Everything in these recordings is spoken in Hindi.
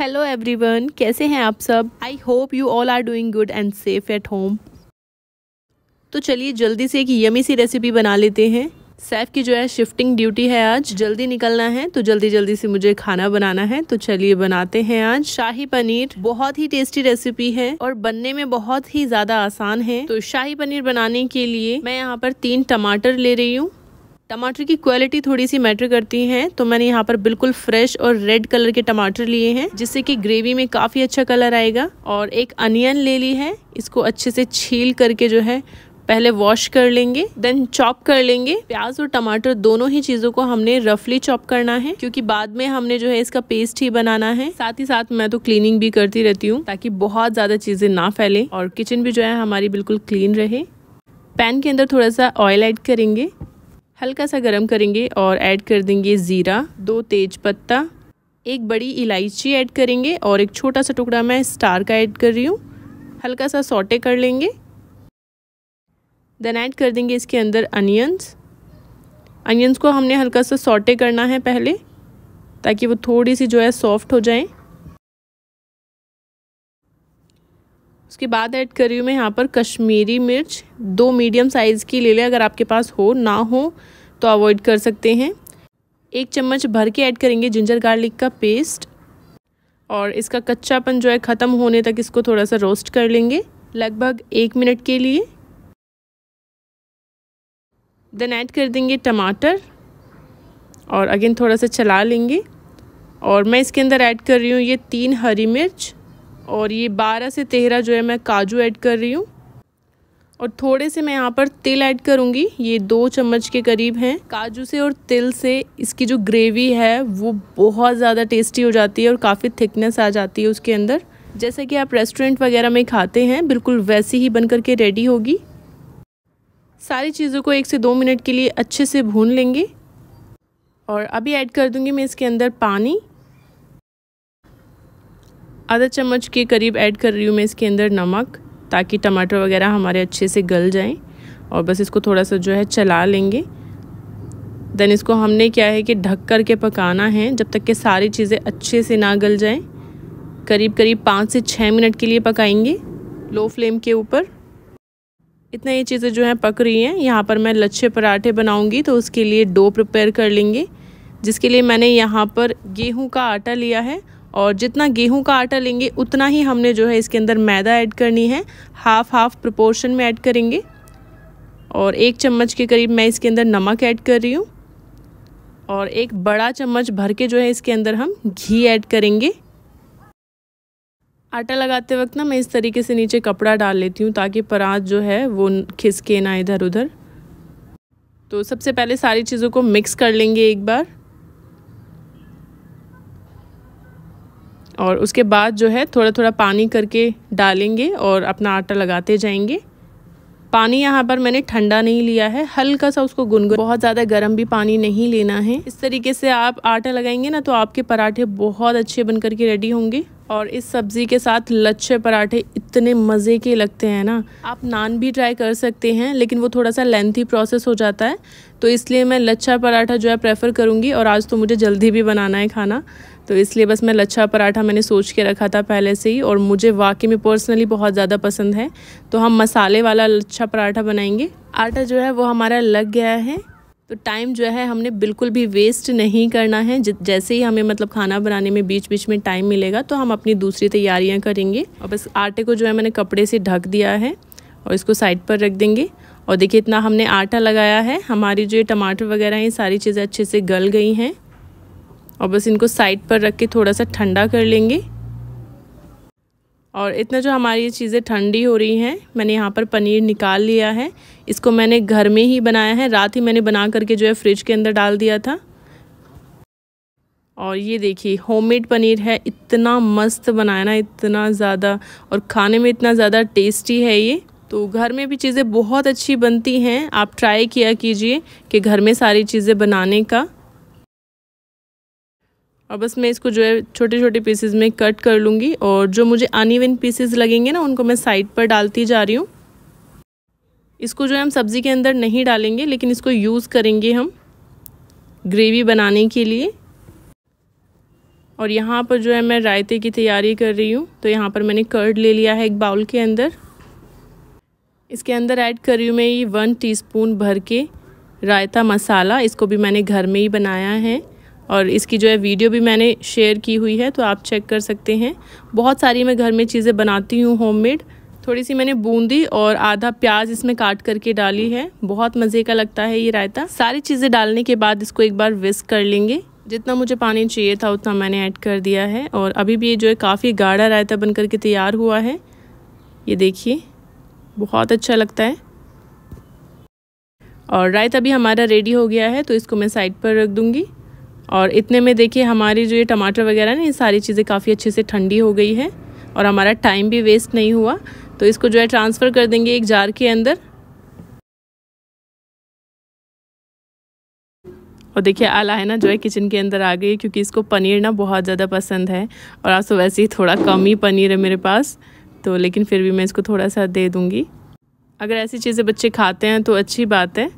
हेलो एवरीवन कैसे हैं आप सब I hope you all are doing good and safe at home तो चलिए जल्दी से एक यमी सी रेसिपी बना लेते हैं सैफ की जो है शिफ्टिंग ड्यूटी है आज जल्दी निकलना है तो जल्दी जल्दी से मुझे खाना बनाना है तो चलिए बनाते हैं आज शाही पनीर बहुत ही टेस्टी रेसिपी है और बनने में बहुत ही ज्यादा आसान है तो शाही पनीर बनाने के लिए मैं यहाँ पर तीन टमाटर ले रही हूँ टमाटर की क्वालिटी थोड़ी सी मैटर करती है तो मैंने यहाँ पर बिल्कुल फ्रेश और रेड कलर के टमाटर लिए हैं जिससे कि ग्रेवी में काफ़ी अच्छा कलर आएगा और एक अनियन ले ली है इसको अच्छे से छील करके जो है पहले वॉश कर लेंगे देन चॉप कर लेंगे प्याज और टमाटर दोनों ही चीज़ों को हमने रफली चॉप करना है क्योंकि बाद में हमने जो है इसका पेस्ट ही बनाना है साथ ही साथ मैं तो क्लीनिंग भी करती रहती हूँ ताकि बहुत ज़्यादा चीज़ें ना फैले और किचन भी जो है हमारी बिल्कुल क्लीन रहे पैन के अंदर थोड़ा सा ऑयल ऐड करेंगे हल्का सा गर्म करेंगे और ऐड कर देंगे ज़ीरा दो तेज पत्ता एक बड़ी इलायची ऐड करेंगे और एक छोटा सा टुकड़ा मैं स्टार का ऐड कर रही हूँ हल्का सा सोटे कर लेंगे देन ऐड कर देंगे इसके अंदर अनियंस अनियंस को हमने हल्का सा सोटे करना है पहले ताकि वो थोड़ी सी जो है सॉफ्ट हो जाएँ उसके बाद ऐड कर रही हूँ मैं यहाँ पर कश्मीरी मिर्च दो मीडियम साइज़ की ले लें अगर आपके पास हो ना हो तो अवॉइड कर सकते हैं एक चम्मच भर के ऐड करेंगे जिंजर गार्लिक का पेस्ट और इसका कच्चापन जो है ख़त्म होने तक इसको थोड़ा सा रोस्ट कर लेंगे लगभग एक मिनट के लिए देन ऐड कर देंगे टमाटर और अगेन थोड़ा सा चला लेंगे और मैं इसके अंदर ऐड कर रही हूँ ये तीन हरी मिर्च और ये बारह से तेरह जो है मैं काजू ऐड कर रही हूँ और थोड़े से मैं यहाँ पर तिल ऐड करूँगी ये दो चम्मच के करीब हैं काजू से और तिल से इसकी जो ग्रेवी है वो बहुत ज़्यादा टेस्टी हो जाती है और काफ़ी थिकनेस आ जाती है उसके अंदर जैसे कि आप रेस्टोरेंट वगैरह में खाते हैं बिल्कुल वैसी ही बन करके रेडी होगी सारी चीज़ों को एक से दो मिनट के लिए अच्छे से भून लेंगे और अभी ऐड कर दूँगी मैं इसके अंदर पानी आधा चम्मच के करीब ऐड कर रही हूँ मैं इसके अंदर नमक ताकि टमाटर वगैरह हमारे अच्छे से गल जाएँ और बस इसको थोड़ा सा जो है चला लेंगे देन इसको हमने क्या है कि ढक कर के पकाना है जब तक के सारी चीज़ें अच्छे से ना गल जाएं करीब करीब पाँच से छः मिनट के लिए पकाएंगे लो फ्लेम के ऊपर इतना ये चीज़ें जो हैं पक रही हैं यहाँ पर मैं लच्छे पराठे बनाऊँगी तो उसके लिए डो प्रिपेयर कर लेंगे जिसके लिए मैंने यहाँ पर गेहूँ का आटा लिया है और जितना गेहूं का आटा लेंगे उतना ही हमने जो है इसके अंदर मैदा ऐड करनी है हाफ़ हाफ़ प्रोपोर्शन में ऐड करेंगे और एक चम्मच के करीब मैं इसके अंदर नमक ऐड कर रही हूँ और एक बड़ा चम्मच भर के जो है इसके अंदर हम घी ऐड करेंगे आटा लगाते वक्त ना मैं इस तरीके से नीचे कपड़ा डाल लेती हूँ ताकि परात जो है वो खिसके ना इधर उधर तो सबसे पहले सारी चीज़ों को मिक्स कर लेंगे एक बार और उसके बाद जो है थोड़ा थोड़ा पानी करके डालेंगे और अपना आटा लगाते जाएंगे पानी यहाँ पर मैंने ठंडा नहीं लिया है हल्का सा उसको गुनगुन बहुत ज़्यादा गर्म भी पानी नहीं लेना है इस तरीके से आप आटा लगाएंगे ना तो आपके पराठे बहुत अच्छे बन करके रेडी होंगे और इस सब्ज़ी के साथ लच्छे पराठे इतने मज़े के लगते हैं ना आप नान भी ट्राई कर सकते हैं लेकिन वो थोड़ा सा लेंथी प्रोसेस हो जाता है तो इसलिए मैं लच्छा पराठा जो है प्रेफर करूँगी और आज तो मुझे जल्दी भी बनाना है खाना तो इसलिए बस मैं लच्छा पराठा मैंने सोच के रखा था पहले से ही और मुझे वाकई में पर्सनली बहुत ज़्यादा पसंद है तो हम मसाले वाला लच्छा पराठा बनाएंगे आटा जो है वो हमारा लग गया है तो टाइम जो है हमने बिल्कुल भी वेस्ट नहीं करना है जैसे ही हमें मतलब खाना बनाने में बीच बीच में टाइम मिलेगा तो हम अपनी दूसरी तैयारियां करेंगे और बस आटे को जो है मैंने कपड़े से ढक दिया है और इसको साइड पर रख देंगे और देखिए इतना हमने आटा लगाया है हमारी जो ये टमाटर वगैरह हैं सारी चीज़ें अच्छे से गल गई हैं और बस इनको साइड पर रख के थोड़ा सा ठंडा कर लेंगे और इतना जो हमारी ये चीज़ें ठंडी हो रही हैं मैंने यहाँ पर पनीर निकाल लिया है इसको मैंने घर में ही बनाया है रात ही मैंने बना करके जो है फ्रिज के अंदर डाल दिया था और ये देखिए होममेड पनीर है इतना मस्त बनाया ना इतना ज़्यादा और खाने में इतना ज़्यादा टेस्टी है ये तो घर में भी चीज़ें बहुत अच्छी बनती हैं आप ट्राई किया कीजिए कि घर में सारी चीज़ें बनाने का और बस मैं इसको जो है छोटे छोटे पीसेज में कट कर लूँगी और जो मुझे अनइवन पीसेज लगेंगे ना उनको मैं साइड पर डालती जा रही हूँ इसको जो है हम सब्ज़ी के अंदर नहीं डालेंगे लेकिन इसको यूज़ करेंगे हम ग्रेवी बनाने के लिए और यहाँ पर जो है मैं रायते की तैयारी कर रही हूँ तो यहाँ पर मैंने कर्ड ले लिया है एक बाउल के अंदर इसके अंदर ऐड कर रही हूँ मैं ये वन टीस्पून भर के रायता मसाला इसको भी मैंने घर में ही बनाया है और इसकी जो है वीडियो भी मैंने शेयर की हुई है तो आप चेक कर सकते हैं बहुत सारी मैं घर में चीज़ें बनाती हूँ होममेड थोड़ी सी मैंने बूंदी और आधा प्याज इसमें काट करके डाली है बहुत मज़े का लगता है ये रायता सारी चीज़ें डालने के बाद इसको एक बार विस्क कर लेंगे जितना मुझे पानी चाहिए था उतना मैंने ऐड कर दिया है और अभी भी ये जो है काफ़ी गाढ़ा रायता बन करके तैयार हुआ है ये देखिए बहुत अच्छा लगता है और रायता भी हमारा रेडी हो गया है तो इसको मैं साइड पर रख दूँगी और इतने में देखिए हमारी जो ये टमाटर वगैरह ना ये सारी चीज़ें काफ़ी अच्छे से ठंडी हो गई है और हमारा टाइम भी वेस्ट नहीं हुआ तो इसको जो है ट्रांसफ़र कर देंगे एक जार के अंदर और देखिए आला है ना जो है किचन के अंदर आ गई क्योंकि इसको पनीर ना बहुत ज़्यादा पसंद है और आज तो वैसे ही थोड़ा कम ही पनीर है मेरे पास तो लेकिन फिर भी मैं इसको थोड़ा सा दे दूँगी अगर ऐसी चीज़ें बच्चे खाते हैं तो अच्छी बात है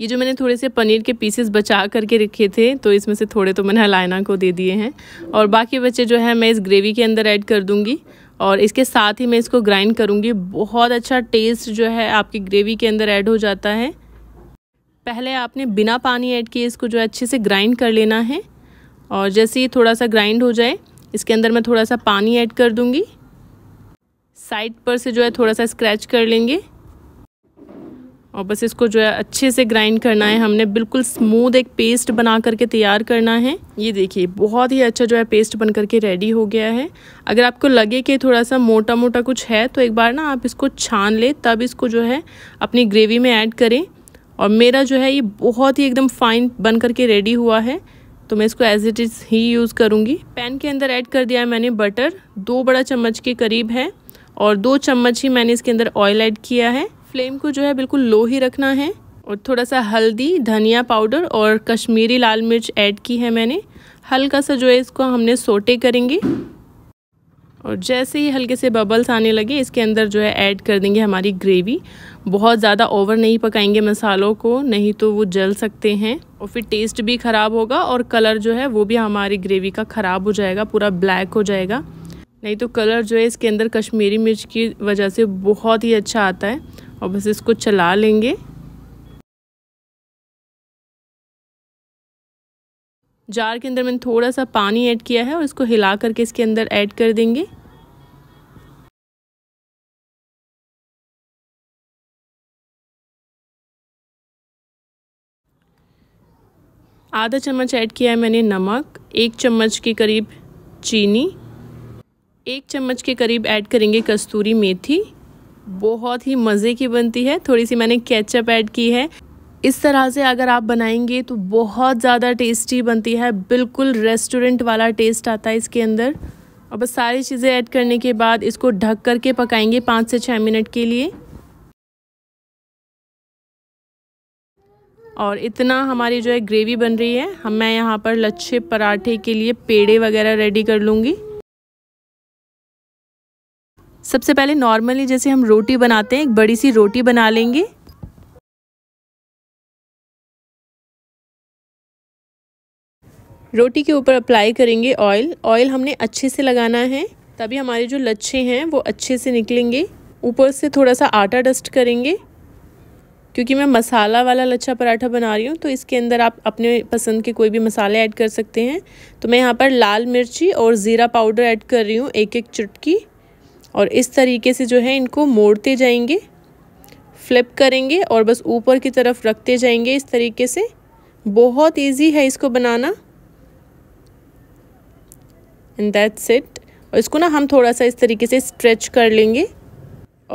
ये जो मैंने थोड़े से पनीर के पीसेस बचा करके रखे थे तो इसमें से थोड़े तो मैंने अलाइना को दे दिए हैं और बाकी बच्चे जो है मैं इस ग्रेवी के अंदर ऐड कर दूँगी और इसके साथ ही मैं इसको ग्राइंड करूँगी बहुत अच्छा टेस्ट जो है आपकी ग्रेवी के अंदर ऐड हो जाता है पहले आपने बिना पानी ऐड किए इसको जो है अच्छे से ग्राइंड कर लेना है और जैसे ही थोड़ा सा ग्राइंड हो जाए इसके अंदर मैं थोड़ा सा पानी ऐड कर दूँगी साइड पर से जो है थोड़ा सा स्क्रैच कर लेंगे और बस इसको जो है अच्छे से ग्राइंड करना है हमने बिल्कुल स्मूथ एक पेस्ट बना करके तैयार करना है ये देखिए बहुत ही अच्छा जो है पेस्ट बन करके रेडी हो गया है अगर आपको लगे कि थोड़ा सा मोटा मोटा कुछ है तो एक बार ना आप इसको छान लें तब इसको जो है अपनी ग्रेवी में ऐड करें और मेरा जो है ये बहुत ही एकदम फाइन बन करके रेडी हुआ है तो मैं इसको एज इट इज़ ही यूज़ करूँगी पैन के अंदर ऐड कर दिया है मैंने बटर दो बड़ा चम्मच के करीब है और दो चम्मच ही मैंने इसके अंदर ऑयल ऐड किया है फ्लेम को जो है बिल्कुल लो ही रखना है और थोड़ा सा हल्दी धनिया पाउडर और कश्मीरी लाल मिर्च ऐड की है मैंने हल्का सा जो है इसको हमने सोटे करेंगे और जैसे ही हल्के से बबल्स आने लगे इसके अंदर जो है ऐड कर देंगे हमारी ग्रेवी बहुत ज़्यादा ओवर नहीं पकाएंगे मसालों को नहीं तो वो जल सकते हैं और फिर टेस्ट भी ख़राब होगा और कलर जो है वो भी हमारी ग्रेवी का ख़राब हो जाएगा पूरा ब्लैक हो जाएगा नहीं तो कलर जो है इसके अंदर कश्मीरी मिर्च की वजह से बहुत ही अच्छा आता है और बस इसको चला लेंगे जार के अंदर मैंने थोड़ा सा पानी ऐड किया है और इसको हिला करके इसके अंदर ऐड कर देंगे आधा चम्मच ऐड किया है मैंने नमक एक चम्मच के करीब चीनी एक चम्मच के करीब ऐड करेंगे कस्तूरी मेथी बहुत ही मज़े की बनती है थोड़ी सी मैंने केचप ऐड की है इस तरह से अगर आप बनाएंगे तो बहुत ज़्यादा टेस्टी बनती है बिल्कुल रेस्टोरेंट वाला टेस्ट आता है इसके अंदर और बस सारी चीज़ें ऐड करने के बाद इसको ढक करके पकाएंगे पाँच से छः मिनट के लिए और इतना हमारी जो है ग्रेवी बन रही है हम मैं यहाँ पर लच्छे पराठे के लिए पेड़े वगैरह रेडी कर लूँगी सबसे पहले नॉर्मली जैसे हम रोटी बनाते हैं एक बड़ी सी रोटी बना लेंगे रोटी के ऊपर अप्लाई करेंगे ऑयल ऑयल हमने अच्छे से लगाना है तभी हमारे जो लच्छे हैं वो अच्छे से निकलेंगे ऊपर से थोड़ा सा आटा डस्ट करेंगे क्योंकि मैं मसाला वाला लच्छा पराठा बना रही हूँ तो इसके अंदर आप अपने पसंद के कोई भी मसाले ऐड कर सकते हैं तो मैं यहाँ पर लाल मिर्ची और ज़ीरा पाउडर ऐड कर रही हूँ एक एक चुटकी और इस तरीके से जो है इनको मोड़ते जाएंगे फ्लिप करेंगे और बस ऊपर की तरफ रखते जाएंगे इस तरीके से बहुत इजी है इसको बनाना एंड दैट्स इट और इसको ना हम थोड़ा सा इस तरीके से स्ट्रेच कर लेंगे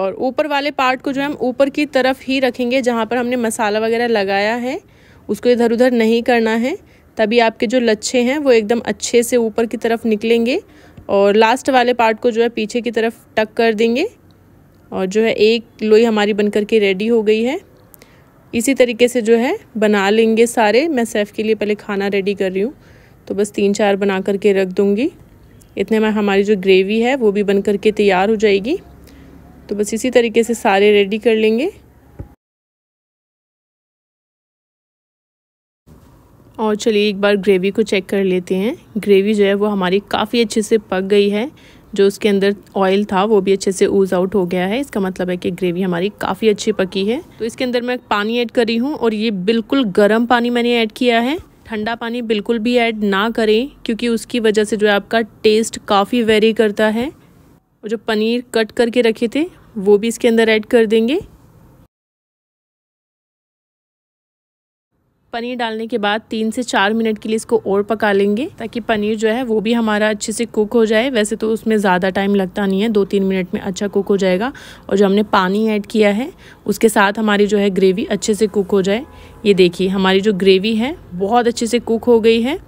और ऊपर वाले पार्ट को जो है हम ऊपर की तरफ ही रखेंगे जहाँ पर हमने मसाला वगैरह लगाया है उसको इधर उधर नहीं करना है तभी आपके जो लच्छे हैं वो एकदम अच्छे से ऊपर की तरफ निकलेंगे और लास्ट वाले पार्ट को जो है पीछे की तरफ टक कर देंगे और जो है एक लोई हमारी बन करके के रेडी हो गई है इसी तरीके से जो है बना लेंगे सारे मैं सेफ़ के लिए पहले खाना रेडी कर रही हूँ तो बस तीन चार बना कर के रख दूँगी इतने में हमारी जो ग्रेवी है वो भी बन कर के तैयार हो जाएगी तो बस इसी तरीके से सारे रेडी कर लेंगे और चलिए एक बार ग्रेवी को चेक कर लेते हैं ग्रेवी जो है वो हमारी काफ़ी अच्छे से पक गई है जो उसके अंदर ऑयल था वो भी अच्छे से ऊज आउट हो गया है इसका मतलब है कि ग्रेवी हमारी काफ़ी अच्छी पकी है तो इसके अंदर मैं पानी ऐड करी हूँ और ये बिल्कुल गर्म पानी मैंने ऐड किया है ठंडा पानी बिल्कुल भी ऐड ना करें क्योंकि उसकी वजह से जो है आपका टेस्ट काफ़ी वेरी करता है और जो पनीर कट करके रखे थे वो भी इसके अंदर ऐड कर देंगे पनीर डालने के बाद तीन से चार मिनट के लिए इसको और पका लेंगे ताकि पनीर जो है वो भी हमारा अच्छे से कुक हो जाए वैसे तो उसमें ज़्यादा टाइम लगता नहीं है दो तीन मिनट में अच्छा कुक हो जाएगा और जो हमने पानी ऐड किया है उसके साथ हमारी जो है ग्रेवी अच्छे से कुक हो जाए ये देखिए हमारी जो ग्रेवी है बहुत अच्छे से कुक हो गई है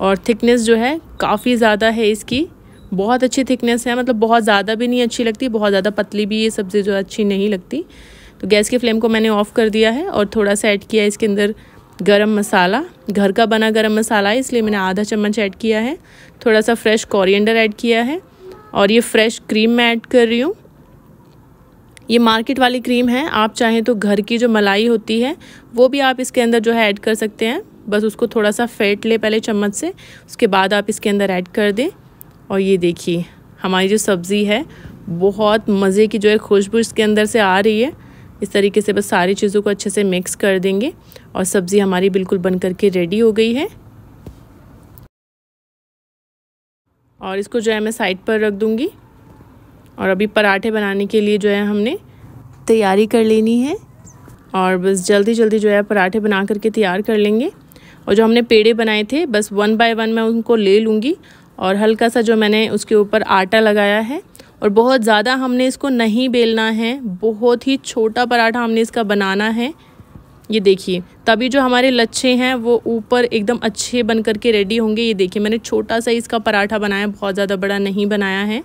और थिकनेस जो है काफ़ी ज़्यादा है इसकी बहुत अच्छी थिकनेस है मतलब बहुत ज़्यादा भी नहीं अच्छी लगती बहुत ज़्यादा पतली भी ये सब्ज़ी जो अच्छी नहीं लगती तो गैस की फ्लेम को मैंने ऑफ़ कर दिया है और थोड़ा सा ऐड किया इसके अंदर गरम मसाला घर का बना गरम मसाला है इसलिए मैंने आधा चम्मच ऐड किया है थोड़ा सा फ्रेश कोरिएंडर ऐड किया है और ये फ्रेश क्रीम मैं ऐड कर रही हूँ ये मार्केट वाली क्रीम है आप चाहें तो घर की जो मलाई होती है वो भी आप इसके अंदर जो है ऐड कर सकते हैं बस उसको थोड़ा सा फेंट ले पहले चम्मच से उसके बाद आप इसके अंदर ऐड कर दें और ये देखिए हमारी जो सब्ज़ी है बहुत मज़े की जो है खुशबू इसके अंदर से आ रही है इस तरीके से बस सारी चीज़ों को अच्छे से मिक्स कर देंगे और सब्ज़ी हमारी बिल्कुल बन करके रेडी हो गई है और इसको जो है मैं साइड पर रख दूँगी और अभी पराठे बनाने के लिए जो है हमने तैयारी कर लेनी है और बस जल्दी जल्दी जो है पराठे बना करके तैयार कर लेंगे और जो हमने पेड़े बनाए थे बस वन बाय वन मैं उनको ले लूँगी और हल्का सा जो मैंने उसके ऊपर आटा लगाया है और बहुत ज़्यादा हमने इसको नहीं बेलना है बहुत ही छोटा पराठा हमने इसका बनाना है ये देखिए तभी जो हमारे लच्छे हैं वो ऊपर एकदम अच्छे बन के रेडी होंगे ये देखिए मैंने छोटा सा इसका पराठा बनाया बहुत ज़्यादा बड़ा नहीं बनाया है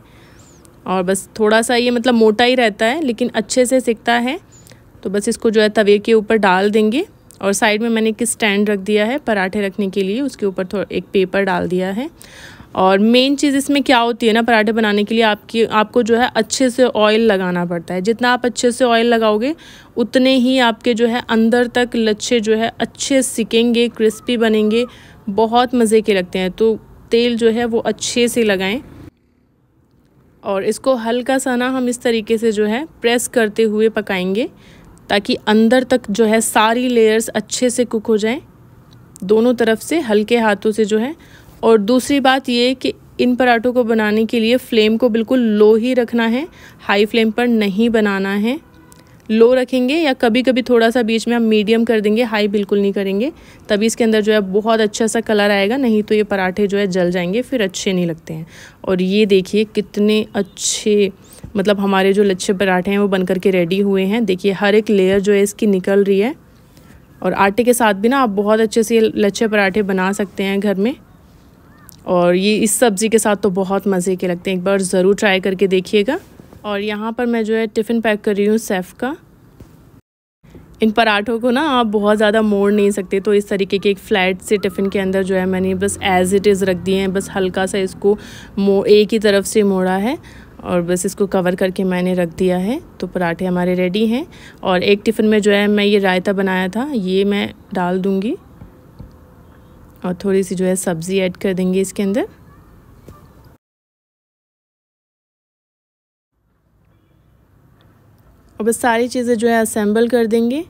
और बस थोड़ा सा ये मतलब मोटा ही रहता है लेकिन अच्छे से सिकता है तो बस इसको जो है तवे के ऊपर डाल देंगे और साइड में मैंने एक स्टैंड रख दिया है पराठे रखने के लिए उसके ऊपर थोड़ा एक पेपर डाल दिया है और मेन चीज़ इसमें क्या होती है ना पराठे बनाने के लिए आपकी आपको जो है अच्छे से ऑयल लगाना पड़ता है जितना आप अच्छे से ऑयल लगाओगे उतने ही आपके जो है अंदर तक लच्छे जो है अच्छे सिकेंगे क्रिस्पी बनेंगे बहुत मज़े के लगते हैं तो तेल जो है वो अच्छे से लगाएं और इसको हल्का सा ना हम इस तरीके से जो है प्रेस करते हुए पकाएंगे ताकि अंदर तक जो है सारी लेयर्स अच्छे से कुक हो जाएं दोनों तरफ से हल्के हाथों से जो है और दूसरी बात ये कि इन पराठों को बनाने के लिए फ्लेम को बिल्कुल लो ही रखना है हाई फ्लेम पर नहीं बनाना है लो रखेंगे या कभी कभी थोड़ा सा बीच में हम मीडियम कर देंगे हाई बिल्कुल नहीं करेंगे तभी इसके अंदर जो है बहुत अच्छा सा कलर आएगा नहीं तो ये पराठे जो है जल जाएंगे फिर अच्छे नहीं लगते हैं और ये देखिए कितने अच्छे मतलब हमारे जो लच्छे पराठे हैं वो बन करके रेडी हुए हैं देखिए हर एक लेयर जो है इसकी निकल रही है और आटे के साथ भी ना आप बहुत अच्छे से लच्छे पराठे बना सकते हैं घर में और ये इस सब्ज़ी के साथ तो बहुत मज़े के लगते हैं एक बार ज़रूर ट्राई करके देखिएगा और यहाँ पर मैं जो है टिफ़िन पैक कर रही हूँ सेफ़ का इन पराठों को ना आप बहुत ज़्यादा मोड़ नहीं सकते तो इस तरीके के एक फ्लैट से टिफ़िन के अंदर जो है मैंने बस एज़ इट इज़ रख दिए हैं बस हल्का सा इसको मो एक ही तरफ से मोड़ा है और बस इसको कवर करके मैंने रख दिया है तो पराठे हमारे रेडी हैं और एक टिफ़िन में जो है मैं ये रायता बनाया था ये मैं डाल दूँगी और थोड़ी सी जो है सब्ज़ी ऐड कर देंगे इसके अंदर और बस सारी चीज़ें जो है असेंबल कर देंगे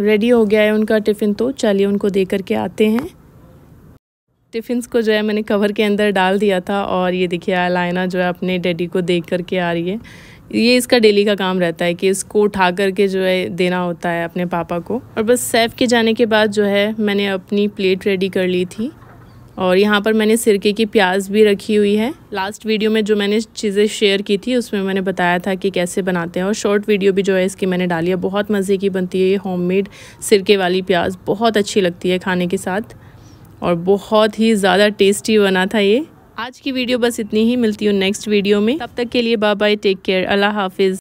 रेडी हो गया है उनका टिफ़िन तो चलिए उनको दे करके आते हैं टिफ़िनस को जो है मैंने कवर के अंदर डाल दिया था और ये देखिए लाइना जो है अपने डैडी को देख करके आ रही है ये इसका डेली का काम रहता है कि इसको उठा करके जो है देना होता है अपने पापा को और बस सैफ के जाने के बाद जो है मैंने अपनी प्लेट रेडी कर ली थी और यहाँ पर मैंने सिरके की प्याज भी रखी हुई है लास्ट वीडियो में जो मैंने चीज़ें शेयर की थी उसमें मैंने बताया था कि कैसे बनाते हैं और शॉर्ट वीडियो भी जो है इसकी मैंने डाली है बहुत मज़े की बनती है ये होममेड सिरके वाली प्याज बहुत अच्छी लगती है खाने के साथ और बहुत ही ज़्यादा टेस्टी बना था ये आज की वीडियो बस इतनी ही मिलती हूँ नेक्स्ट वीडियो में तब तक के लिए बाय बाय टेक केयर अल्लाह हाफिज़